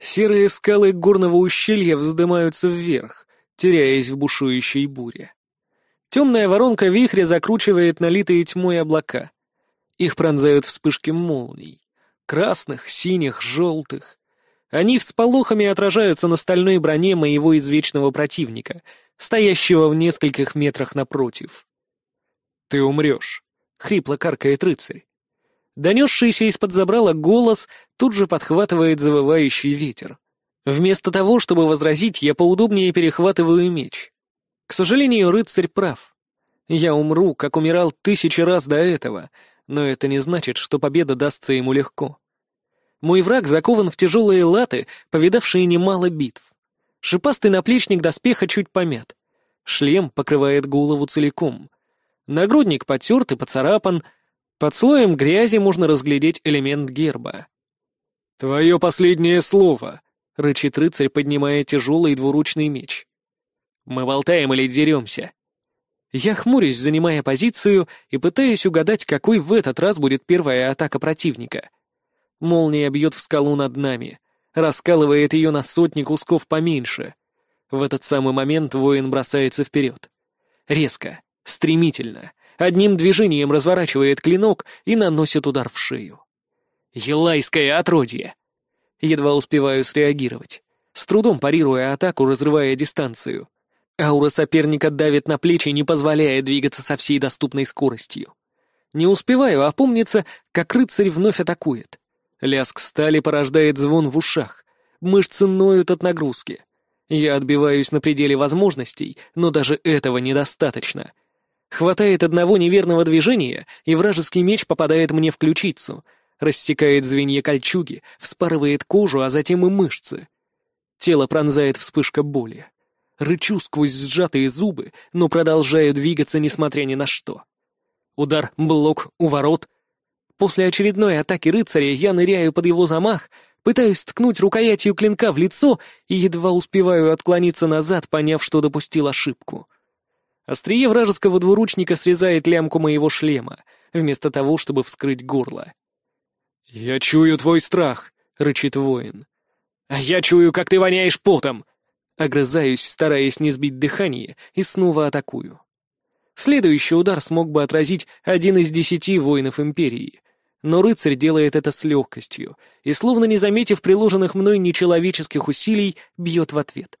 Серые скалы горного ущелья вздымаются вверх, теряясь в бушующей буре. Темная воронка вихря закручивает налитые тьмой облака. Их пронзают вспышки молний. Красных, синих, желтых. Они всполохами отражаются на стальной броне моего извечного противника, стоящего в нескольких метрах напротив. «Ты умрешь», — хрипло каркает рыцарь. Донесшийся из-под забрала голос тут же подхватывает завывающий ветер. Вместо того, чтобы возразить, я поудобнее перехватываю меч. К сожалению, рыцарь прав. Я умру, как умирал тысячи раз до этого, но это не значит, что победа дастся ему легко. Мой враг закован в тяжелые латы, повидавшие немало битв. Шипастый наплечник доспеха чуть помят. Шлем покрывает голову целиком. Нагрудник потерт и поцарапан — под слоем грязи можно разглядеть элемент герба. «Твое последнее слово!» — рычит рыцарь, поднимая тяжелый двуручный меч. «Мы болтаем или деремся?» Я хмурюсь, занимая позицию, и пытаюсь угадать, какой в этот раз будет первая атака противника. Молния бьет в скалу над нами, раскалывает ее на сотни кусков поменьше. В этот самый момент воин бросается вперед. Резко, стремительно — одним движением разворачивает клинок и наносит удар в шею. «Елайское отродье!» Едва успеваю среагировать, с трудом парируя атаку, разрывая дистанцию. Аура соперника давит на плечи, не позволяя двигаться со всей доступной скоростью. Не успеваю опомниться, как рыцарь вновь атакует. Лязг стали порождает звон в ушах. Мышцы ноют от нагрузки. Я отбиваюсь на пределе возможностей, но даже этого недостаточно, Хватает одного неверного движения, и вражеский меч попадает мне в ключицу, рассекает звенья кольчуги, вспарывает кожу, а затем и мышцы. Тело пронзает вспышка боли. Рычу сквозь сжатые зубы, но продолжаю двигаться, несмотря ни на что. Удар, блок, уворот. После очередной атаки рыцаря я ныряю под его замах, пытаюсь ткнуть рукоятью клинка в лицо и едва успеваю отклониться назад, поняв, что допустил ошибку. — Острие вражеского двуручника срезает лямку моего шлема, вместо того, чтобы вскрыть горло. «Я чую твой страх», — рычит воин. «А я чую, как ты воняешь потом!» Огрызаюсь, стараясь не сбить дыхание, и снова атакую. Следующий удар смог бы отразить один из десяти воинов Империи — но рыцарь делает это с легкостью и, словно не заметив приложенных мной нечеловеческих усилий, бьет в ответ.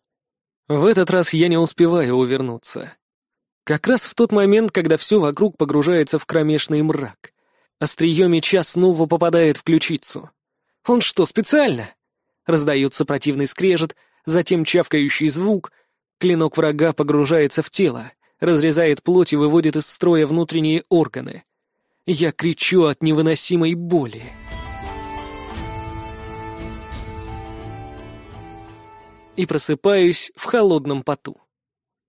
В этот раз я не успеваю увернуться. Как раз в тот момент, когда все вокруг погружается в кромешный мрак. Острие меча снова попадает в ключицу. «Он что, специально?» Раздается противный скрежет, затем чавкающий звук. Клинок врага погружается в тело, разрезает плоть и выводит из строя внутренние органы. Я кричу от невыносимой боли. И просыпаюсь в холодном поту.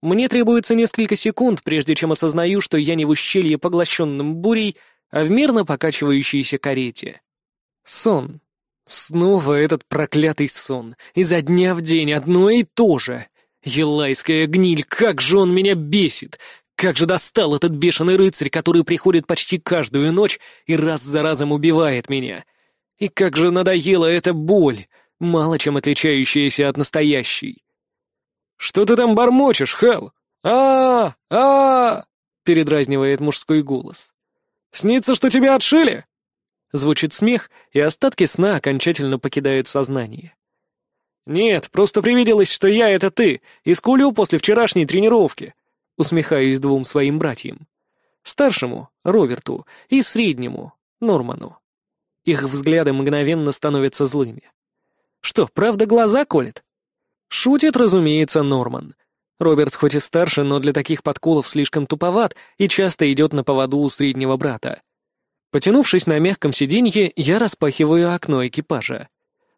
Мне требуется несколько секунд, прежде чем осознаю, что я не в ущелье, поглощенном бурей, а в мирно покачивающейся карете. Сон. Снова этот проклятый сон. Изо дня в день одно и то же. Елайская гниль, как же он меня бесит! Как же достал этот бешеный рыцарь, который приходит почти каждую ночь и раз за разом убивает меня. И как же надоела эта боль, мало чем отличающаяся от настоящей. «Что ты там бормочешь, Хэл? а а а передразнивает мужской голос. «Снится, что тебя отшили?» Звучит смех, и остатки сна окончательно покидают сознание. «Нет, просто привиделось, что я — это ты, и скулю после вчерашней тренировки», — усмехаюсь двум своим братьям. Старшему — Роберту, и среднему — Норману. Их взгляды мгновенно становятся злыми. «Что, правда глаза колет?» Шутит, разумеется, Норман. Роберт хоть и старше, но для таких подколов слишком туповат и часто идет на поводу у среднего брата. Потянувшись на мягком сиденье, я распахиваю окно экипажа.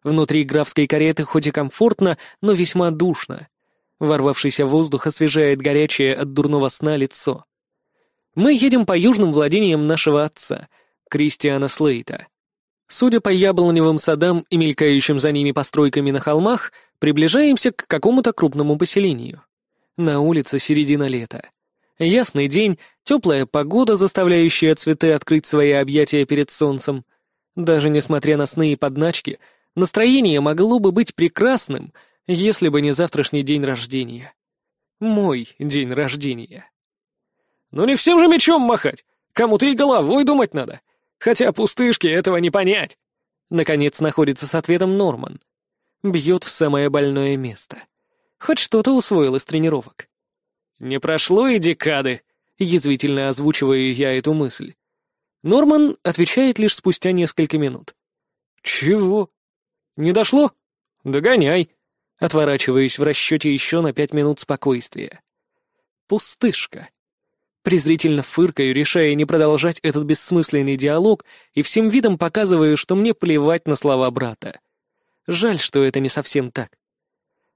Внутри графской кареты хоть и комфортно, но весьма душно. Ворвавшийся воздух освежает горячее от дурного сна лицо. Мы едем по южным владениям нашего отца, Кристиана Слейта. Судя по яблоневым садам и мелькающим за ними постройками на холмах, Приближаемся к какому-то крупному поселению. На улице середина лета. Ясный день, теплая погода, заставляющая цветы открыть свои объятия перед солнцем. Даже несмотря на сны и подначки, настроение могло бы быть прекрасным, если бы не завтрашний день рождения. Мой день рождения. Но «Ну не всем же мечом махать! Кому-то и головой думать надо! Хотя пустышки этого не понять!» Наконец находится с ответом Норман — бьет в самое больное место. Хоть что-то усвоил из тренировок. «Не прошло и декады», — язвительно озвучиваю я эту мысль. Норман отвечает лишь спустя несколько минут. «Чего? Не дошло? Догоняй!» Отворачиваюсь в расчете еще на пять минут спокойствия. «Пустышка!» Презрительно фыркаю, решая не продолжать этот бессмысленный диалог, и всем видом показываю, что мне плевать на слова брата. Жаль, что это не совсем так.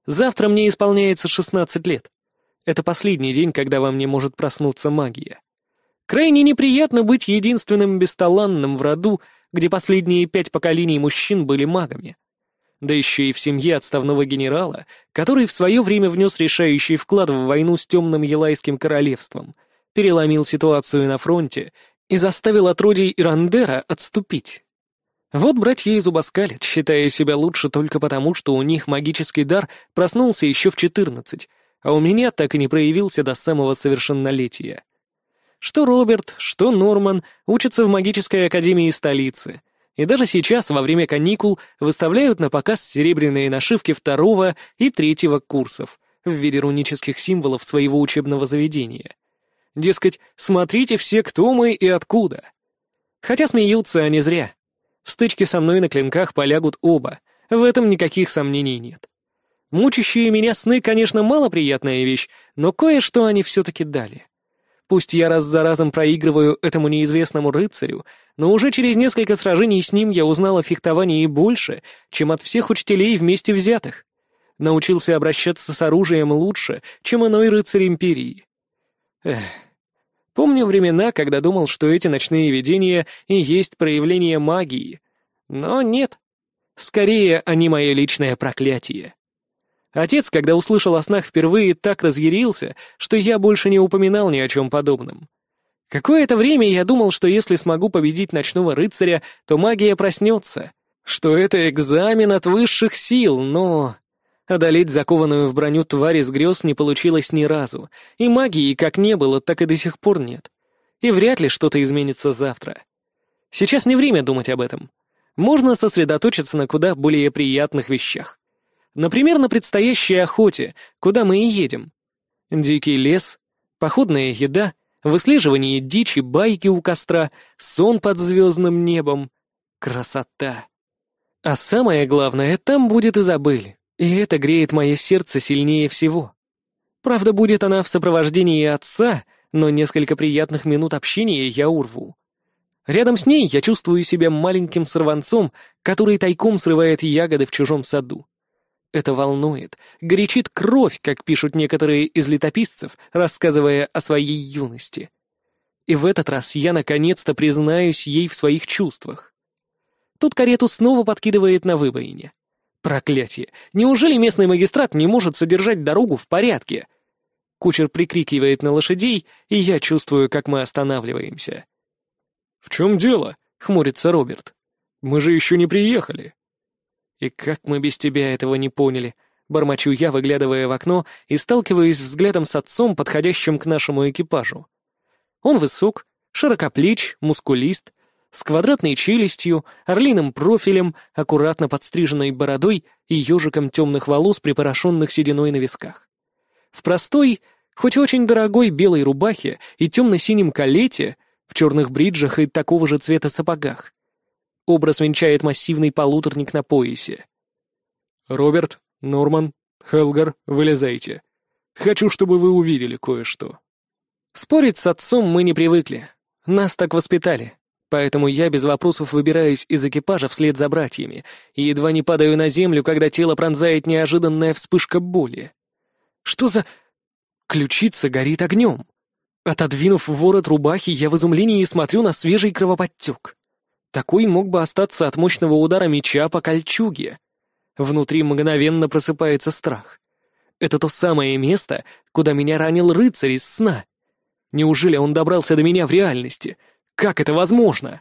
Завтра мне исполняется 16 лет. Это последний день, когда во мне может проснуться магия. Крайне неприятно быть единственным бесталанным в роду, где последние пять поколений мужчин были магами. Да еще и в семье отставного генерала, который в свое время внес решающий вклад в войну с темным Елайским королевством, переломил ситуацию на фронте и заставил отродий Ирандера отступить. Вот братья и зубоскалят, считая себя лучше только потому, что у них магический дар проснулся еще в четырнадцать, а у меня так и не проявился до самого совершеннолетия. Что Роберт, что Норман учатся в магической академии столицы, и даже сейчас, во время каникул, выставляют на показ серебряные нашивки второго и третьего курсов в виде рунических символов своего учебного заведения. Дескать, смотрите все, кто мы и откуда. Хотя смеются они зря — в стычке со мной на клинках полягут оба, в этом никаких сомнений нет. Мучащие меня сны, конечно, малоприятная вещь, но кое-что они все-таки дали. Пусть я раз за разом проигрываю этому неизвестному рыцарю, но уже через несколько сражений с ним я узнал о фехтовании больше, чем от всех учителей вместе взятых. Научился обращаться с оружием лучше, чем иной рыцарь империи. Эх. Помню времена, когда думал, что эти ночные видения и есть проявление магии. Но нет. Скорее, они мое личное проклятие. Отец, когда услышал о снах впервые, так разъярился, что я больше не упоминал ни о чем подобном. Какое-то время я думал, что если смогу победить ночного рыцаря, то магия проснется, что это экзамен от высших сил, но... Одолеть закованную в броню тварь из грез не получилось ни разу, и магии как не было, так и до сих пор нет. И вряд ли что-то изменится завтра. Сейчас не время думать об этом. Можно сосредоточиться на куда более приятных вещах. Например, на предстоящей охоте, куда мы и едем. Дикий лес, походная еда, выслеживание дичи, байки у костра, сон под звездным небом. Красота! А самое главное, там будет и Изабель. И это греет мое сердце сильнее всего. Правда, будет она в сопровождении отца, но несколько приятных минут общения я урву. Рядом с ней я чувствую себя маленьким сорванцом, который тайком срывает ягоды в чужом саду. Это волнует, горячит кровь, как пишут некоторые из летописцев, рассказывая о своей юности. И в этот раз я наконец-то признаюсь ей в своих чувствах. Тут карету снова подкидывает на выбоине. Проклятие! Неужели местный магистрат не может содержать дорогу в порядке? Кучер прикрикивает на лошадей, и я чувствую, как мы останавливаемся. «В чем дело?» — хмурится Роберт. «Мы же еще не приехали». «И как мы без тебя этого не поняли?» — бормочу я, выглядывая в окно и сталкиваюсь взглядом с отцом, подходящим к нашему экипажу. Он высок, широкоплеч, мускулист, с квадратной челюстью, орлиным профилем, аккуратно подстриженной бородой и ежиком темных волос, припорошенных сединой на висках. В простой, хоть очень дорогой белой рубахе и темно-синем калете, в черных бриджах и такого же цвета сапогах. Образ венчает массивный полуторник на поясе. «Роберт, Норман, Хелгар, вылезайте. Хочу, чтобы вы увидели кое-что». Спорить с отцом мы не привыкли. Нас так воспитали. Поэтому я без вопросов выбираюсь из экипажа вслед за братьями и едва не падаю на землю, когда тело пронзает неожиданная вспышка боли. Что за... Ключица горит огнем. Отодвинув ворот рубахи, я в изумлении смотрю на свежий кровоподтек. Такой мог бы остаться от мощного удара меча по кольчуге. Внутри мгновенно просыпается страх. Это то самое место, куда меня ранил рыцарь из сна. Неужели он добрался до меня в реальности — как это возможно?